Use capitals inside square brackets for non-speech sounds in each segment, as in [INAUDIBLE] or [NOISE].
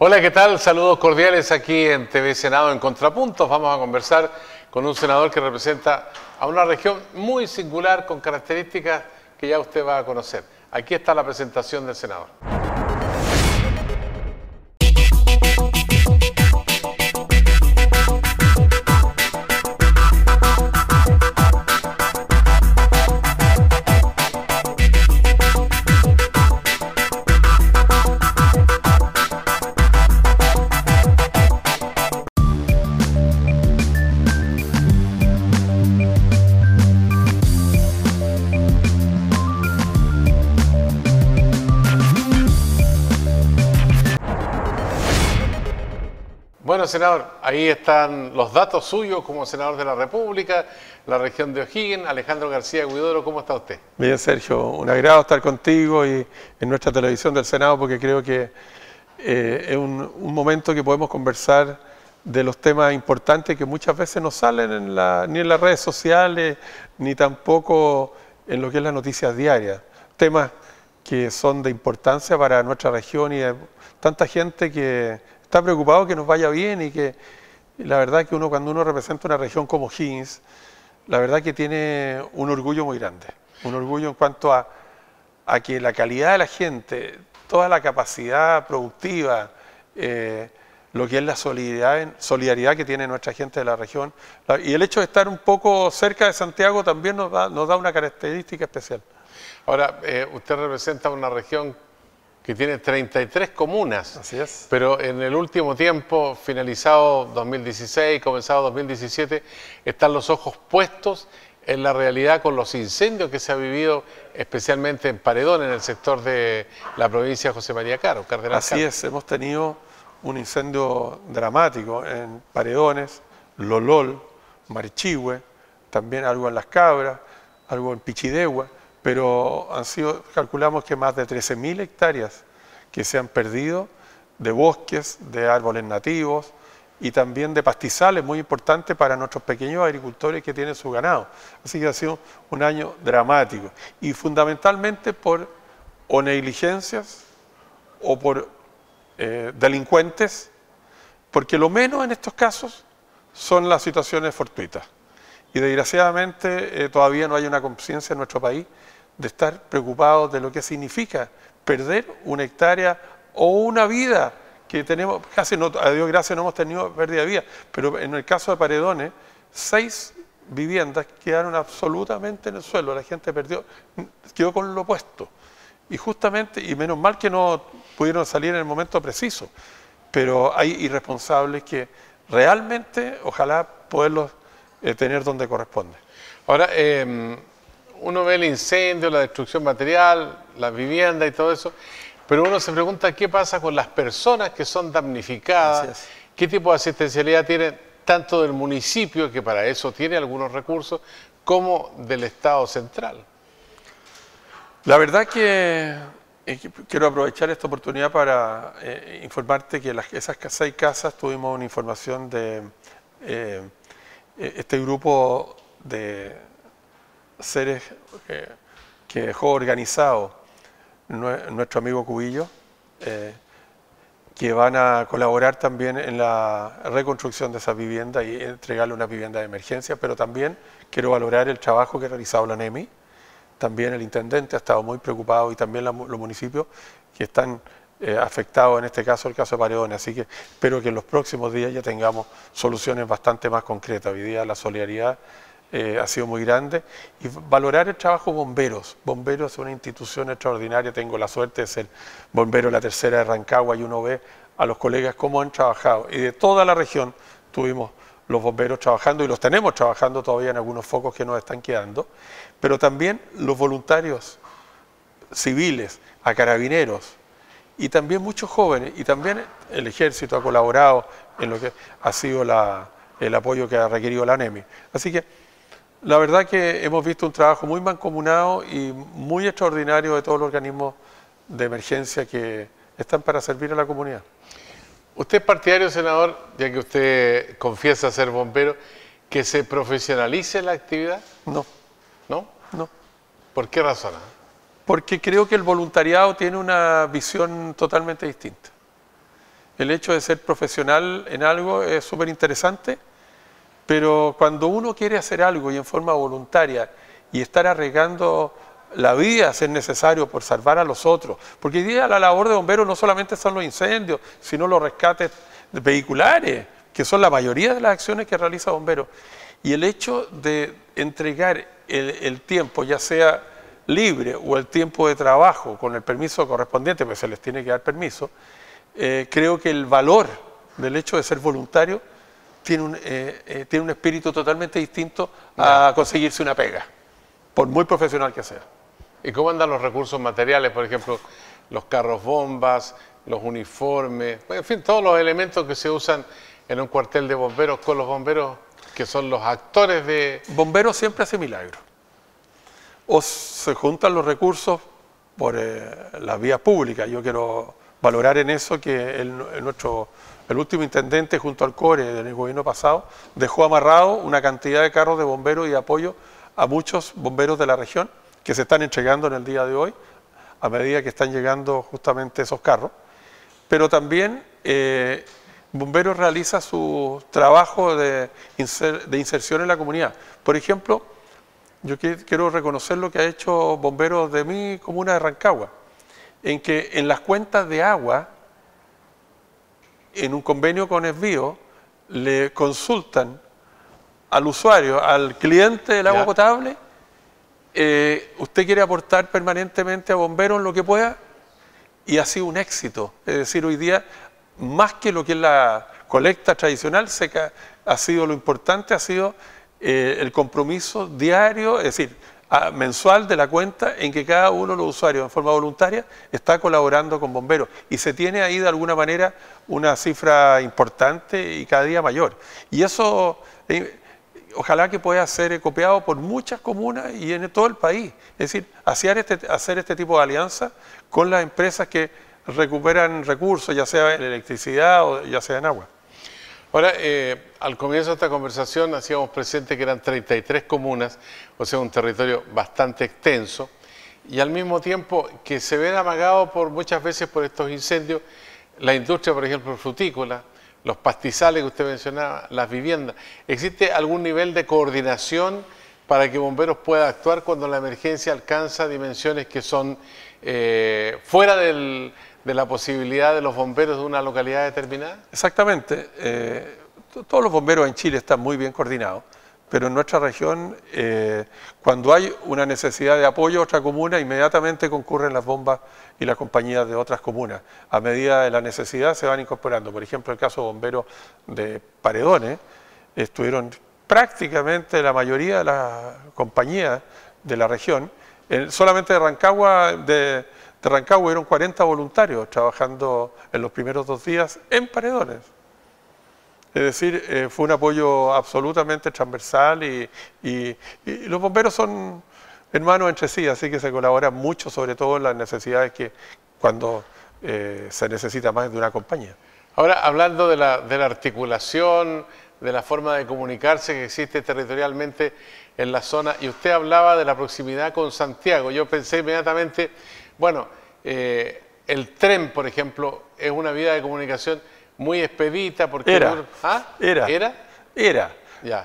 Hola, ¿qué tal? Saludos cordiales aquí en TV Senado en Contrapuntos. Vamos a conversar con un senador que representa a una región muy singular con características que ya usted va a conocer. Aquí está la presentación del senador. Bueno, senador, ahí están los datos suyos como senador de la República, la región de O'Higgins, Alejandro García Guidoro, ¿cómo está usted? Bien, Sergio, un agrado estar contigo y en nuestra televisión del Senado porque creo que eh, es un, momento que podemos conversar de los temas importantes que muchas veces no salen en la, ni en las redes sociales, ni tampoco en lo que es las noticias diarias. Temas que son de importancia para nuestra región y tanta gente que está preocupado que nos vaya bien y que la verdad que uno cuando uno representa una región como Higgins, la verdad que tiene un orgullo muy grande, un orgullo en cuanto a, a que la calidad de la gente, toda la capacidad productiva, eh, lo que es la solidaridad, solidaridad que tiene nuestra gente de la región, y el hecho de estar un poco cerca de Santiago también nos da, nos da una característica especial. Ahora, eh, usted representa una región que tiene 33 comunas. Así es. Pero en el último tiempo, finalizado 2016, comenzado 2017, están los ojos puestos en la realidad con los incendios que se ha vivido especialmente en Paredón, en el sector de la provincia José María Caro, Cardenal Así es, hemos tenido un incendio dramático en Paredones, Lolol, Marchihue, también algo en Las Cabras, algo en Pichidegua, pero han sido, calculamos que más de 13.000 hectáreas que se han perdido, de bosques, de árboles nativos y también de pastizales, muy importante para nuestros pequeños agricultores que tienen su ganado. Así que ha sido un año dramático y fundamentalmente por o negligencias o por eh, delincuentes, porque lo menos en estos casos son las situaciones fortuitas. Y desgraciadamente eh, todavía no hay una conciencia en nuestro país de estar preocupados de lo que significa perder una hectárea o una vida que tenemos, casi a Dios gracias no hemos tenido pérdida de vida, pero en el caso de Paredones, seis viviendas quedaron absolutamente en el suelo, la gente perdió, quedó con lo opuesto. Y justamente, y menos mal que no pudieron salir en el momento preciso, pero hay irresponsables que realmente ojalá poderlos eh, tener donde corresponde. Ahora, em, uno ve el incendio, la destrucción material, la vivienda y todo eso, pero uno se pregunta qué pasa con las personas que son damnificadas, qué tipo de asistencialidad tienen tanto del municipio, que para eso tiene algunos recursos, como del Estado central. La verdad que eh, quiero aprovechar esta oportunidad para eh, informarte que las, esas seis casas tuvimos una información de eh, este grupo de seres que dejó organizado nuestro amigo Cubillo, eh, que van a colaborar también en la reconstrucción de esa vivienda y entregarle una vivienda de emergencia, pero también quiero valorar el trabajo que ha realizado la NEMI, también el intendente ha estado muy preocupado y también los municipios que están eh, afectados, en este caso el caso de Paredón, así que espero que en los próximos días ya tengamos soluciones bastante más concretas. Hoy día la solidaridad eh, ha sido muy grande, y valorar el trabajo bomberos. Bomberos es una institución extraordinaria, tengo la suerte de ser bombero de la tercera de Rancagua y uno ve a los colegas cómo han trabajado. Y de toda la región tuvimos los bomberos trabajando y los tenemos trabajando todavía en algunos focos que nos están quedando, pero también los voluntarios civiles, a carabineros, y también muchos jóvenes, y también el ejército ha colaborado en lo que ha sido el apoyo que ha requerido la ANEMI. Así que la verdad que hemos visto un trabajo muy mancomunado y muy extraordinario de todos los organismos de emergencia que están para servir a la comunidad. Usted es partidario, senador, ya que usted confiesa ser bombero, que se profesionalice la actividad? No. ¿No? No. ¿Por qué razón? Porque creo que el voluntariado tiene una visión totalmente distinta. El hecho de ser profesional en algo es súper interesante, pero cuando uno quiere hacer algo y en forma voluntaria y estar arriesgando la vida, ser necesario, por salvar a los otros, porque hoy día la labor de bomberos no solamente son los incendios, sino los rescates vehiculares, que son la mayoría de las acciones que realiza bomberos. Y el hecho de entregar el, tiempo, ya sea libre o el tiempo de trabajo con el permiso correspondiente, pues se les tiene que dar permiso, eh, creo que el valor del hecho de ser voluntario tiene un, eh, eh, tiene un espíritu totalmente distinto a conseguirse una pega, por muy profesional que sea. ¿Y cómo andan los recursos materiales? Por ejemplo, los carros bombas, los uniformes, en fin, todos los elementos que se usan en un cuartel de bomberos con los bomberos que son los actores de... Bomberos siempre hace milagros. O se juntan los recursos por eh, las vías públicas. Yo quiero valorar en eso que el, nuestro, el último intendente junto al CORE del gobierno pasado dejó amarrado una cantidad de carros de bomberos y apoyo a muchos bomberos de la región que se están entregando en el día de hoy a medida que están llegando justamente esos carros. Pero también eh, Bomberos realiza su trabajo de, de inserción en la comunidad. Por ejemplo, yo quiero reconocer lo que ha hecho Bomberos de mi comuna de Rancagua en que en las cuentas de agua, en un convenio con Esbío, le consultan al usuario, al cliente del agua potable, eh, usted quiere aportar permanentemente a bomberos lo que pueda, y ha sido un éxito. Es decir, hoy día, más que lo que es la colecta tradicional, seca ha sido lo importante, ha sido eh, el compromiso diario, es decir, mensual de la cuenta en que cada uno de los usuarios en forma voluntaria está colaborando con bomberos y se tiene ahí de alguna manera una cifra importante y cada día mayor. Y eso eh, ojalá que pueda ser copiado por muchas comunas y en todo el país. Es decir, hacer este, hacer este tipo de alianza con las empresas que recuperan recursos, ya sea en electricidad o ya sea en agua. Ahora, eh, al comienzo de esta conversación hacíamos presente que eran 33 comunas, o sea, un territorio bastante extenso, y al mismo tiempo que se ven amagados por, muchas veces por estos incendios la industria, por ejemplo, frutícola, los pastizales que usted mencionaba, las viviendas. ¿Existe algún nivel de coordinación para que bomberos pueda actuar cuando la emergencia alcanza dimensiones que son eh, fuera del, de la posibilidad de los bomberos de una localidad determinada? Exactamente. Eh, todos los bomberos en Chile están muy bien coordinados, pero en nuestra región, eh, cuando hay una necesidad de apoyo a otra comuna, inmediatamente concurren las bombas y las compañías de otras comunas. A medida de la necesidad se van incorporando. Por ejemplo, el caso de bomberos de Paredones, estuvieron prácticamente la mayoría de las compañías de la región. solamente de Rancagua, de de Rancagua hubieron 40 voluntarios trabajando en los primeros dos días en paredones. Es decir, eh, fue un apoyo absolutamente transversal y, los bomberos son hermanos entre sí, así que se colabora mucho, sobre todo en las necesidades que cuando eh, se necesita más de una compañía. Ahora, hablando de la, de la articulación, de la forma de comunicarse que existe territorialmente en la zona, y usted hablaba de la proximidad con Santiago, yo pensé inmediatamente bueno, eh, el tren, por ejemplo, es una vía de comunicación muy expedita porque... Era, ¿Ah? era, era, era.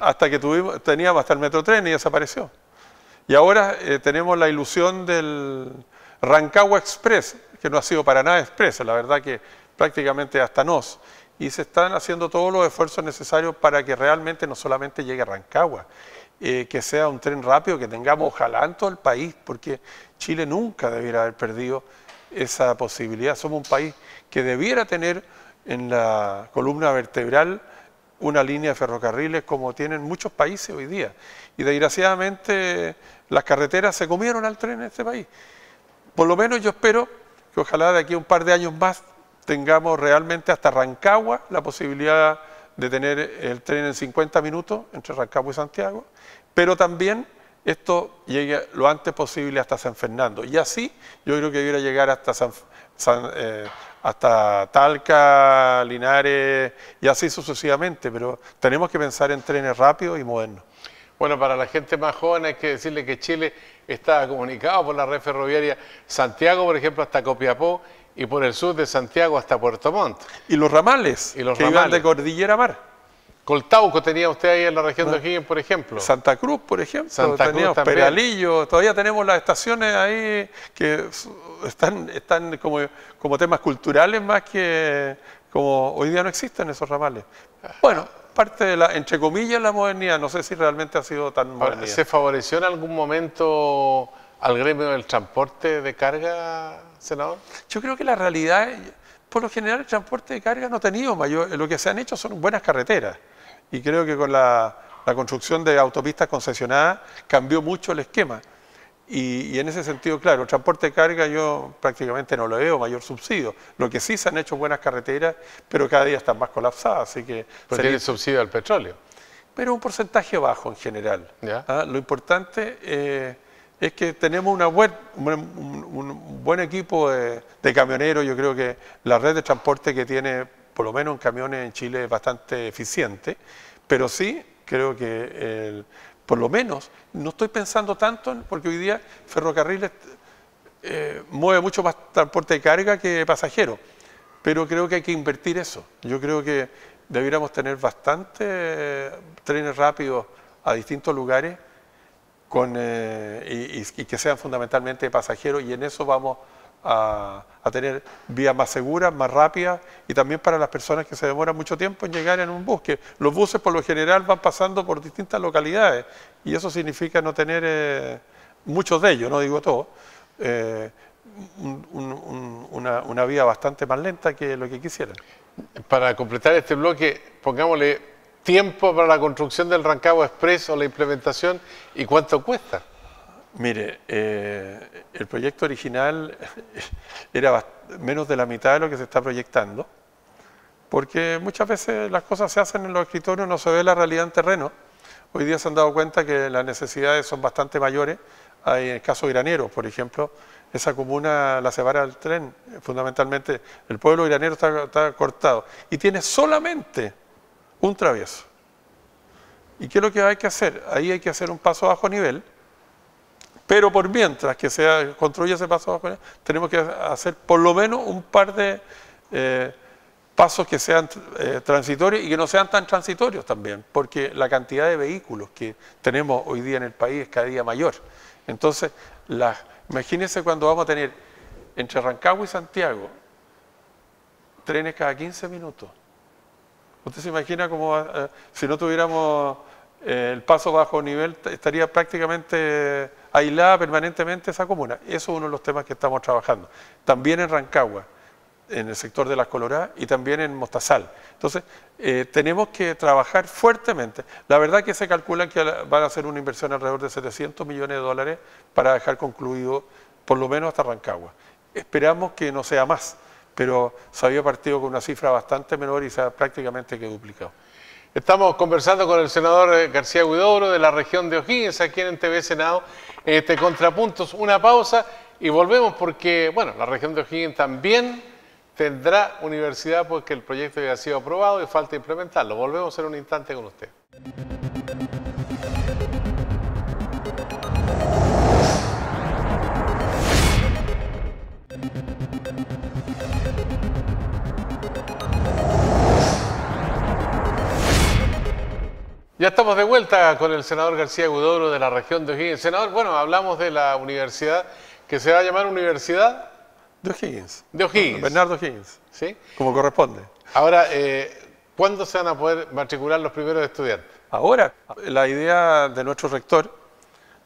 Hasta que tuvimos, teníamos hasta el tren y desapareció. Y ahora eh, tenemos la ilusión del Rancagua Express, que no ha sido para nada expresa, la verdad que prácticamente hasta nos. Y se están haciendo todos los esfuerzos necesarios para que realmente no solamente llegue a Rancagua, eh, que sea un tren rápido, que tengamos ojalá en todo el país, porque Chile nunca debiera haber perdido esa posibilidad. Somos un país que debiera tener en la columna vertebral una línea de ferrocarriles como tienen muchos países hoy día. Y desgraciadamente las carreteras se comieron al tren en este país. Por lo menos yo espero que ojalá de aquí a un par de años más tengamos realmente hasta Rancagua la posibilidad de tener el tren en 50 minutos entre Rancagua y Santiago, pero también esto llegue lo antes posible hasta San Fernando. Y así yo creo que a llegar hasta, San, eh, hasta Talca, Linares y así sucesivamente, pero tenemos que pensar en trenes rápidos y modernos. Bueno, para la gente más joven hay que decirle que Chile está comunicado por la red ferroviaria Santiago, por ejemplo, hasta Copiapó y por el sur de Santiago hasta Puerto Montt. Y los ramales, y los que ramales. de Cordillera Mar. Coltauco tenía usted ahí en la región de O'Higgins, por ejemplo. Santa Cruz, por ejemplo. Santa Peralillo, todavía tenemos las estaciones ahí que están, están como, temas culturales más que como hoy día no existen esos ramales. Bueno, parte de la, entre comillas, la modernidad, no sé si realmente ha sido tan modernidad. ¿Se favoreció en algún momento al gremio del transporte de carga, senador? Yo creo que la realidad, por lo general el transporte de carga no ha tenido mayor, lo que se han hecho son buenas carreteras. Y creo que con la, construcción de autopistas concesionadas cambió mucho el esquema. Y, en ese sentido, claro, el transporte de carga yo prácticamente no lo veo, mayor subsidio. Lo que sí se han hecho buenas carreteras, pero cada día están más colapsadas, así que... Pero tiene subsidio al petróleo. Pero un porcentaje bajo en general. ¿ah? Lo importante eh, es que tenemos una buen, un, buen equipo de camioneros, yo creo que la red de transporte que tiene por lo menos en camiones en Chile es bastante eficiente, pero sí creo que por lo menos no estoy pensando tanto, porque hoy día ferrocarriles eh, mueve mucho más transporte de carga que pasajeros, pero creo que hay que invertir eso. Yo creo que debiéramos tener bastante eh, trenes rápidos a distintos lugares con, eh, y, que sean fundamentalmente pasajeros y en eso vamos a, tener vías más seguras, más rápidas y también para las personas que se demoran mucho tiempo en llegar en un bus, que los buses por lo general van pasando por distintas localidades y eso significa no tener, eh, muchos de ellos, no digo todos, eh, una, vía bastante más lenta que lo que quisieran. Para completar este bloque, pongámosle tiempo para la construcción del Rancagua expreso o la implementación y cuánto cuesta. Mire, eh, el proyecto original [LAUGHS] era menos de la mitad de lo que se está proyectando, porque muchas veces las cosas se hacen en los escritorios, no se ve la realidad en terreno. Hoy día se han dado cuenta que las necesidades son bastante mayores. Hay el caso iranero, por ejemplo, esa comuna la separa del tren, eh, fundamentalmente el pueblo iranero está, está cortado y tiene solamente un travieso. ¿Y qué es lo que hay que hacer? Ahí hay que hacer un paso bajo nivel pero por mientras que se construye ese paso, tenemos que hacer por lo menos un par de eh, pasos que sean eh, transitorios y que no sean tan transitorios también, porque la cantidad de vehículos que tenemos hoy día en el país es cada día mayor. Entonces, imagínense cuando vamos a tener entre Rancagua y Santiago trenes cada 15 minutos. ¿Usted se imagina como eh, si no tuviéramos el paso bajo nivel estaría prácticamente aislada permanentemente esa comuna. Eso es uno de los temas que estamos trabajando. También en Rancagua, en el sector de las Coloradas y también en Mostazal. Entonces, eh, tenemos que trabajar fuertemente. La verdad que se calcula que van a ser una inversión alrededor de 700 millones de dólares para dejar concluido por lo menos hasta Rancagua. Esperamos que no sea más, pero se había partido con una cifra bastante menor y se ha prácticamente que duplicado. Estamos conversando con el senador eh, García Huidobro de la región de O'Higgins, aquí en TV Senado. Este, contrapuntos, una pausa y volvemos porque, bueno, la región de O'Higgins también tendrá universidad porque el proyecto ya ha sido aprobado y falta implementarlo. Volvemos en un instante con usted. Ya estamos de vuelta con el senador García Gudoro de la región de O'Higgins. Senador, bueno, hablamos de la universidad que se va a llamar Universidad de O'Higgins. De O'Higgins. Bernardo O'Higgins. ¿Sí? Como corresponde. Ahora, eh, ¿cuándo se van a poder matricular los primeros estudiantes? Ahora, la idea de nuestro rector,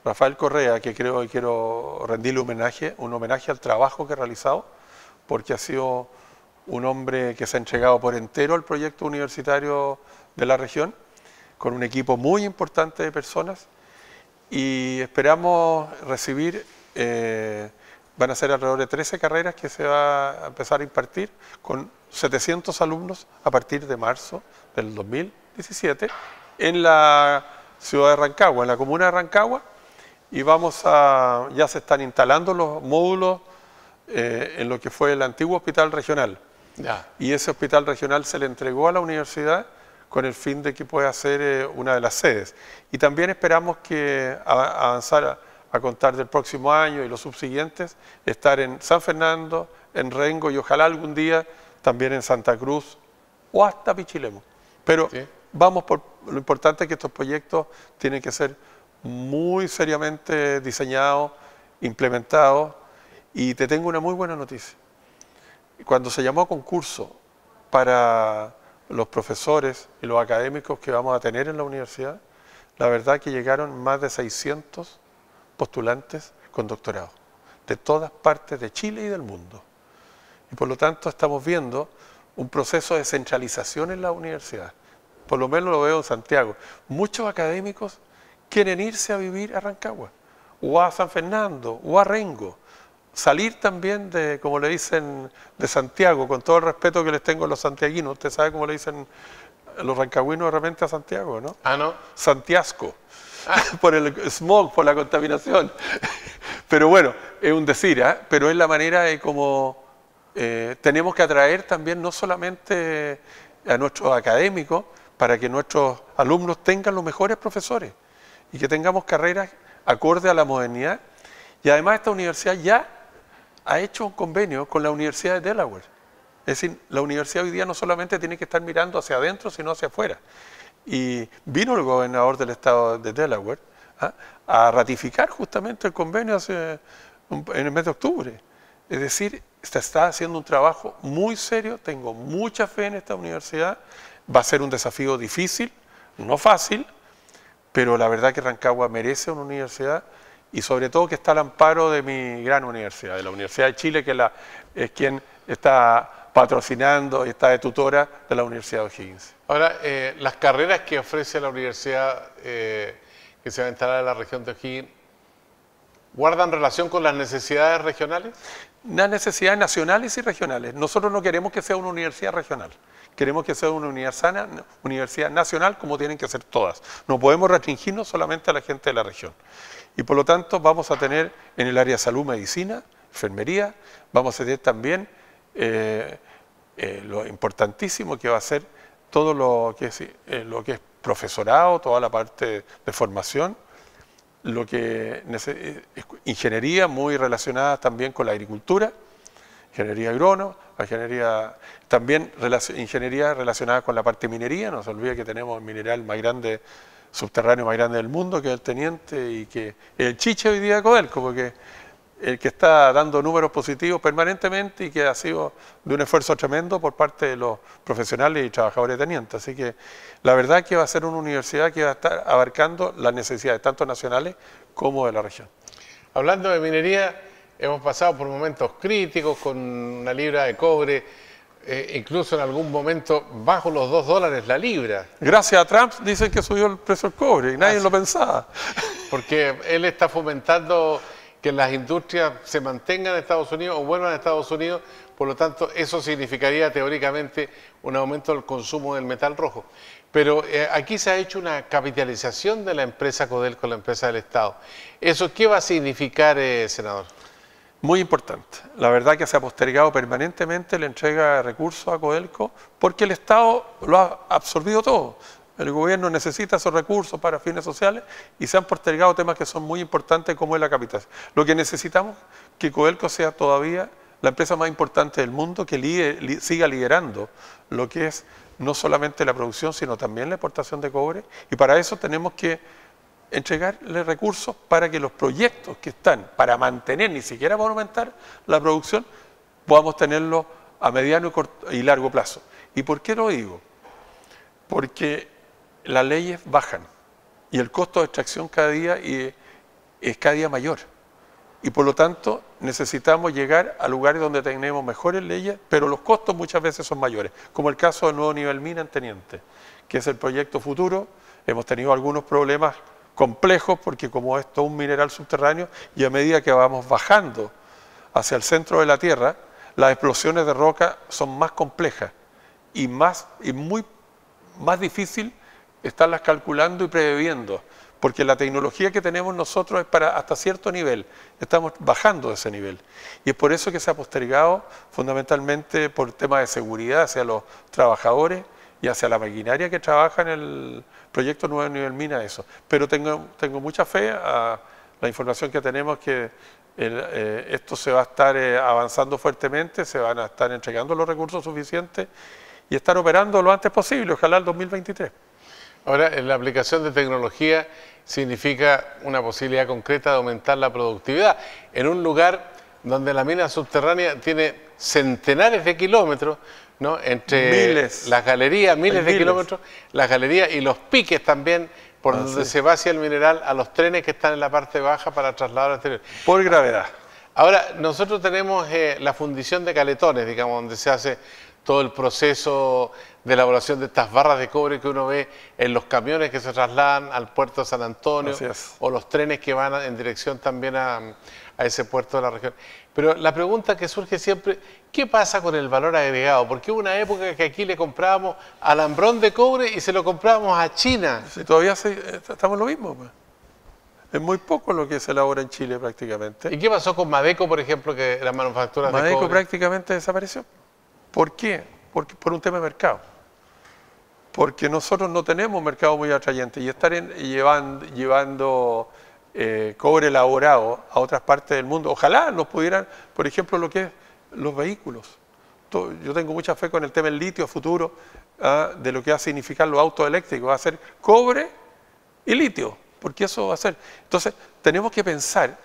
Rafael Correa, que creo que quiero rendirle homenaje, un homenaje al trabajo que ha realizado, porque ha sido un hombre que se ha entregado por entero al proyecto universitario de la región con un equipo muy importante de personas y esperamos recibir, eh, van a ser alrededor de 13 carreras que se va a empezar a impartir con 700 alumnos a partir de marzo del 2017 en la ciudad de Rancagua, en la comuna de Rancagua y vamos a, ya se están instalando los módulos eh, en lo que fue el antiguo hospital regional. Y ese hospital regional se le entregó a la universidad con el fin de que pueda ser eh, una de las sedes. Y también esperamos que avanzara avanzar a, contar del próximo año y los subsiguientes, estar en San Fernando, en Rengo y ojalá algún día también en Santa Cruz o hasta Pichilemu. Pero vamos por lo importante que estos proyectos tienen que ser muy seriamente diseñados, implementados y te tengo una muy buena noticia. Cuando se llamó a concurso para los profesores y los académicos que vamos a tener en la universidad, la verdad que llegaron más de 600 postulantes con doctorado, de todas partes de Chile y del mundo. Y por lo tanto estamos viendo un proceso de centralización en la universidad. Por lo menos lo veo en Santiago. Muchos académicos quieren irse a vivir a Rancagua, o a San Fernando, o a Rengo, salir también de, como le dicen, de Santiago, con todo el respeto que les tengo a los santiaguinos. Usted sabe cómo le dicen los rancagüinos de repente a Santiago, ¿no? Ah, no. Santiasco. Ah. [LAUGHS] por el smog, por la contaminación. [LAUGHS] Pero bueno, es un decir, ¿eh? pero es la manera de cómo eh, tenemos que atraer también no solamente a nuestros académicos, para que nuestros alumnos tengan los mejores profesores y que tengamos carreras acorde a la modernidad. Y además esta universidad ya ha hecho un convenio con la Universidad de Delaware. Es decir, la universidad hoy día no solamente tiene que estar mirando hacia adentro, sino hacia afuera. Y vino el gobernador del estado de Delaware ¿ah? a ratificar justamente el convenio en el mes de octubre. Es decir, se está haciendo un trabajo muy serio, tengo mucha fe en esta universidad, va a ser un desafío difícil, no fácil, pero la verdad que Rancagua merece una universidad y sobre todo que está al amparo de mi gran universidad, de la Universidad de Chile, que es, quien está patrocinando y está de tutora de la Universidad de O'Higgins. Ahora, eh, las carreras que ofrece la universidad eh, que se va a instalar en la región de O'Higgins, ¿Guardan relación con las necesidades regionales? Las necesidades nacionales y regionales. Nosotros no queremos que sea una universidad regional. Queremos que sea una universidad, sana, universidad nacional como tienen que ser todas. No podemos restringirnos solamente a la gente de la región. Y por lo tanto vamos a tener en el área salud, medicina, enfermería, vamos a tener también eh, eh, lo importantísimo que va a ser todo lo que es, eh, lo que es profesorado, toda la parte de formación, lo que ingeniería muy relacionada también con la agricultura, ingeniería agrónoma, ingeniería, también ingeniería relacionada con la parte minería, no se olvide que tenemos mineral más grande subterráneo más grande del mundo, que el Teniente, y que el chiche hoy día de ...como porque el que está dando números positivos permanentemente y que ha sido de un esfuerzo tremendo por parte de los profesionales y trabajadores de Teniente. Así que la verdad que va a ser una universidad que va a estar abarcando las necesidades tanto nacionales como de la región. Hablando de minería, hemos pasado por momentos críticos con una libra de cobre eh, incluso en algún momento bajo los 2 dólares la libra. Gracias a Trump dicen que subió el precio del cobre y nadie lo pensaba. Porque él está fomentando que las industrias se mantengan en Estados Unidos o vuelvan a Estados Unidos, por lo tanto eso significaría teóricamente un aumento del consumo del metal rojo. Pero eh, aquí se ha hecho una capitalización de la empresa Codelco, con la empresa del Estado. ¿Eso qué va a significar, eh, senador? muy importante. La verdad que se ha postergado permanentemente la entrega de recursos a Coelco porque el Estado lo ha absorbido todo. El gobierno necesita esos recursos para fines sociales y se han postergado temas que son muy importantes como es la capital. Lo que necesitamos es que Coelco sea todavía la empresa más importante del mundo que siga liderando lo que es no solamente la producción, sino también la exportación de cobre. Y para eso tenemos que entregarle recursos para que los proyectos que están para mantener, ni siquiera para aumentar la producción, podamos tenerlos a mediano y, largo plazo. ¿Y por qué lo digo? Porque las leyes bajan y el costo de extracción cada día es cada día mayor. Y por lo tanto necesitamos llegar a lugares donde tenemos mejores leyes, pero los costos muchas veces son mayores, como el caso del nuevo nivel mina en Teniente, que es el proyecto futuro. Hemos tenido algunos problemas complejos porque como es todo un mineral subterráneo y a medida que vamos bajando hacia el centro de la Tierra, las explosiones de roca son más complejas y más y muy más difícil estarlas calculando y previendo, porque la tecnología que tenemos nosotros es para hasta cierto nivel, estamos bajando de ese nivel. Y es por eso que se ha postergado fundamentalmente por temas de seguridad hacia los trabajadores y hacia la maquinaria que trabaja en el, proyecto nuevo nivel mina eso. Pero tengo, tengo mucha fe a la información que tenemos que eh, esto se va a estar eh, avanzando fuertemente, se van a estar entregando los recursos suficientes y estar operando lo antes posible, ojalá el 2023. Ahora, la aplicación de tecnología significa una posibilidad concreta de aumentar la productividad. En un lugar donde la mina subterránea tiene centenares de kilómetros, entre las galerías, miles de kilómetros, las galerías y los piques también por donde se va hacia el mineral a los trenes que están en la parte baja para trasladar al exterior. Por gravedad. Ahora, nosotros tenemos eh, la fundición de caletones, digamos, donde se hace todo el proceso de elaboración de estas barras de cobre que uno ve en los camiones que se trasladan al puerto de San Antonio o los trenes que van en dirección también a, a ese puerto de la región. Pero la pregunta que surge siempre, ¿qué pasa con el valor agregado? Porque hubo una época que aquí le comprábamos alambrón de cobre y se lo comprábamos a China. todavía eh, estamos lo mismo. Pues. Es muy poco lo que se elabora en Chile prácticamente. ¿Y qué pasó con Madeco, por ejemplo, que la manufactura de cobre? Madeco prácticamente desapareció. ¿Por qué? Porque, por un tema de mercado. Porque nosotros no tenemos mercado muy atrayente y estar llevando eh, cobre elaborado a otras partes del mundo. Ojalá nos pudieran, por ejemplo, lo que es los vehículos. yo tengo mucha fe con el tema del litio futuro, ¿ah? de lo que va a significar los autos eléctricos. Va a ser cobre y litio, porque eso va a ser. Entonces, tenemos que pensar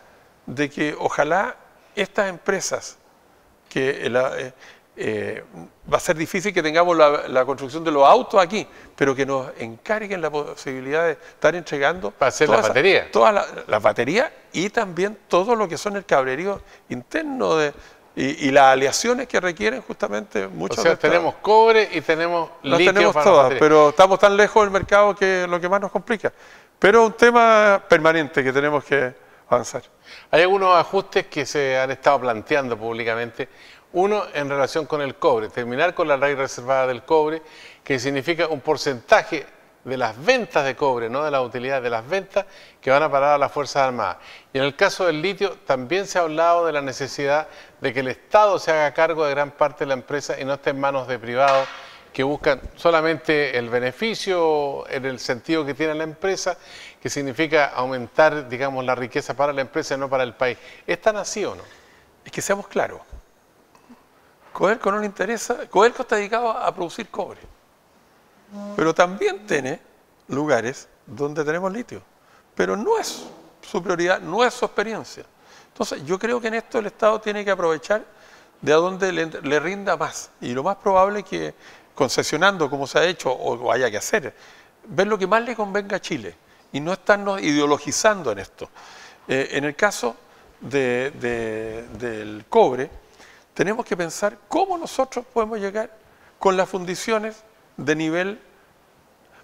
de que ojalá estas empresas que... Eh, la, eh, eh, va a ser difícil que tengamos la, construcción de los autos aquí, pero que nos encarguen la posibilidad de estar entregando. para hacer la Todas las la baterías y también todo lo que son el cablerío interno de, y, las aleaciones que requieren justamente muchas O sea, tenemos cobre y tenemos litio tenemos todas, pero estamos tan lejos del mercado que lo que más nos complica. Pero es un tema permanente que tenemos que avanzar. Hay algunos ajustes que se han estado planteando públicamente. Uno, en relación con el cobre, terminar con la ley reservada del cobre, que significa un porcentaje de las ventas de cobre, no de la utilidad de las ventas que van a parar a las Fuerzas Armadas. Y en el caso del litio también se ha hablado de la necesidad de que el Estado se haga cargo de gran parte de la empresa y no esté en manos de privados que buscan solamente el beneficio en el sentido que tiene la empresa, que significa aumentar, digamos, la riqueza para la empresa y no para el país. ¿Es tan así o no? Es que seamos claros Codelco no le interesa, Codelco está dedicado a producir cobre, pero también tiene lugares donde tenemos litio, pero no es su prioridad, no es su experiencia. Entonces yo creo que en esto el Estado tiene que aprovechar de a donde le, rinda más y lo más probable es que concesionando como se ha hecho o haya que hacer, ver lo que más le convenga a Chile y no estarnos ideologizando en esto. Eh, en el caso del cobre, tenemos que pensar cómo nosotros podemos llegar con las fundiciones de nivel,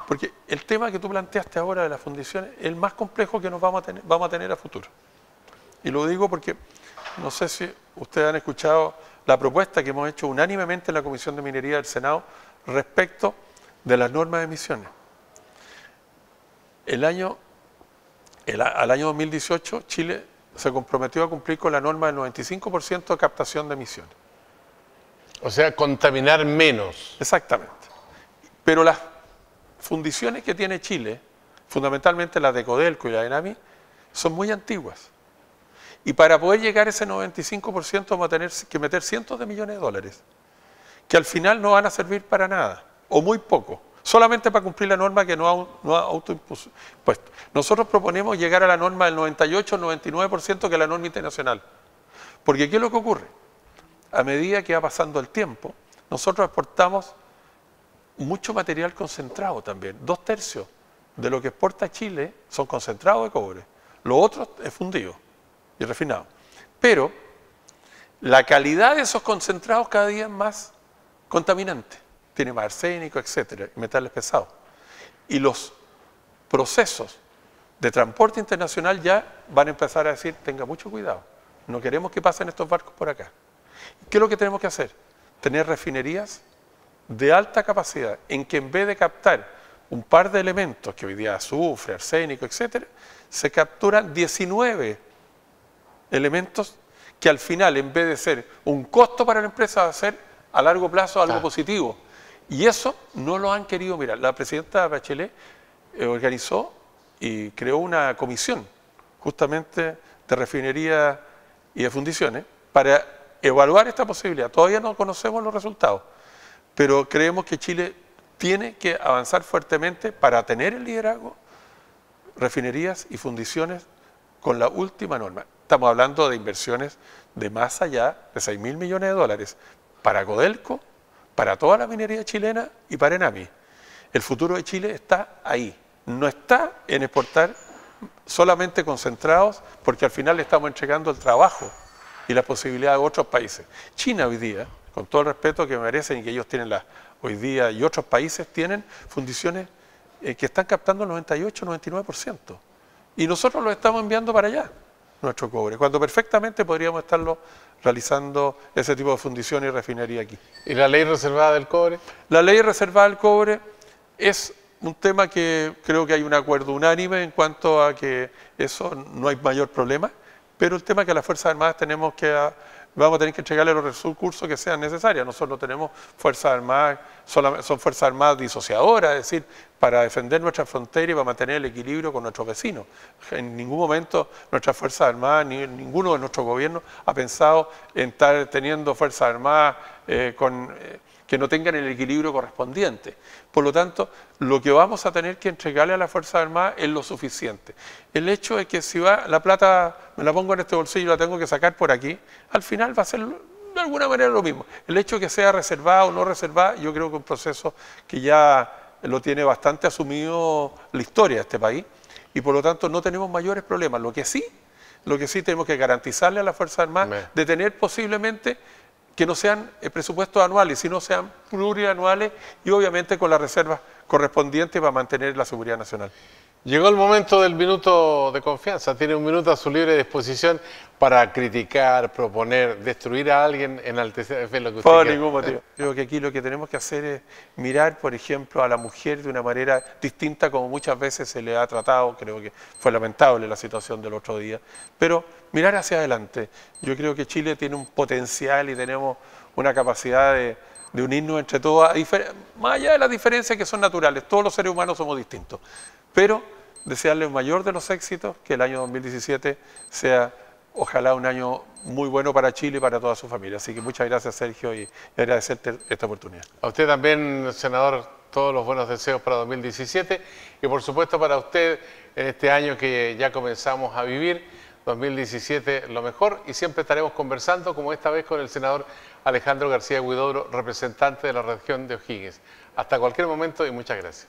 porque el tema que tú planteaste ahora de las fundiciones es el más complejo que nos vamos a tener, vamos a, tener a futuro. Y lo digo porque no sé si ustedes han escuchado la propuesta que hemos hecho unánimemente en la Comisión de Minería del Senado respecto de las normas de emisiones. El año, al año 2018 Chile se comprometió a cumplir con la norma del 95% de captación de emisiones. O sea, contaminar menos. Exactamente. Pero las fundiciones que tiene Chile, fundamentalmente las de Codelco y la de NAMI, son muy antiguas. Y para poder llegar a ese 95% vamos a tener que meter cientos de millones de dólares, que al final no van a servir para nada, o muy poco solamente para cumplir la norma que no ha, autoimpuesto. Nosotros proponemos llegar a la norma del 98 99% que es la norma internacional. Porque ¿qué es lo que ocurre? A medida que va pasando el tiempo, nosotros exportamos mucho material concentrado también. Dos tercios de lo que exporta Chile son concentrados de cobre. Lo otro es fundido y refinado. Pero la calidad de esos concentrados cada día es más contaminante tiene más arsénico, etcétera, metales pesados. Y los procesos de transporte internacional ya van a empezar a decir, tenga mucho cuidado, no queremos que pasen estos barcos por acá. ¿Qué es lo que tenemos que hacer? Tener refinerías de alta capacidad, en que en vez de captar un par de elementos, que hoy día azufre, arsénico, etcétera, se capturan 19 elementos que al final, en vez de ser un costo para la empresa, va a ser a largo plazo algo positivo y eso no lo han querido mirar. La presidenta Bachelet eh, organizó y creó una comisión justamente de refinería y de fundiciones para evaluar esta posibilidad. Todavía no conocemos los resultados, pero creemos que Chile tiene que avanzar fuertemente para tener el liderazgo, refinerías y fundiciones con la última norma. Estamos hablando de inversiones de más allá de 6 mil millones de dólares para Godelco, para toda la minería chilena y para Enami. El futuro de Chile está ahí, no está en exportar solamente concentrados, porque al final le estamos entregando el trabajo y la posibilidad a otros países. China hoy día, con todo el respeto que merecen y que ellos tienen la, hoy día y otros países tienen fundiciones eh, que están captando el 98, 99%. Y nosotros lo estamos enviando para allá, nuestro cobre, cuando perfectamente podríamos estarlo realizando ese tipo de fundición y refinería aquí. ¿Y la ley reservada del cobre? La ley reservada del cobre es un tema que creo que hay un acuerdo unánime en cuanto a que eso no hay mayor problema, pero el tema que las Fuerzas Armadas tenemos que vamos a tener que entregarle los recursos que sean necesarios. Nosotros no tenemos fuerzas armadas, son fuerzas armadas disociadoras, es decir, para defender nuestra frontera y para mantener el equilibrio con nuestros vecinos. En ningún momento nuestras fuerzas armadas, ni ninguno de nuestros gobiernos ha pensado en estar teniendo fuerzas armadas eh, con... Eh, que no tengan el equilibrio correspondiente. Por lo tanto, lo que vamos a tener que entregarle a las Fuerzas Armadas es lo suficiente. El hecho de que si va la plata, me la pongo en este bolsillo y la tengo que sacar por aquí, al final va a ser de alguna manera lo mismo. El hecho de que sea reservada o no reservada, yo creo que es un proceso que ya lo tiene bastante asumido la historia de este país y por lo tanto no tenemos mayores problemas. Lo que sí, lo que sí tenemos que garantizarle a las Fuerzas Armadas de tener posiblemente que no sean eh, presupuestos anuales, sino sean plurianuales y obviamente con las reservas correspondientes para mantener la seguridad nacional. Llegó el momento del minuto de confianza. Tiene un minuto a su libre disposición para criticar, proponer, destruir a alguien, en enaltecer, en lo que usted Por ningún motivo. Creo que aquí lo que tenemos que hacer es mirar, por ejemplo, a la mujer de una manera distinta como muchas veces se le ha tratado. Creo que fue lamentable la situación del otro día. Pero mirar hacia adelante. Yo creo que Chile tiene un potencial y tenemos una capacidad de, de unirnos entre todas, más allá de las diferencias que son naturales. Todos los seres humanos somos distintos. Pero desearle el mayor de los éxitos, que el año 2017 sea ojalá un año muy bueno para Chile y para toda su familia. Así que muchas gracias, Sergio, y agradecerte esta oportunidad. A usted también, senador, todos los buenos deseos para 2017 y, por supuesto, para usted en este año que ya comenzamos a vivir, 2017 lo mejor, y siempre estaremos conversando, como esta vez con el senador Alejandro García Huidobro, representante de la región de O'Higgins. Hasta cualquier momento y muchas gracias.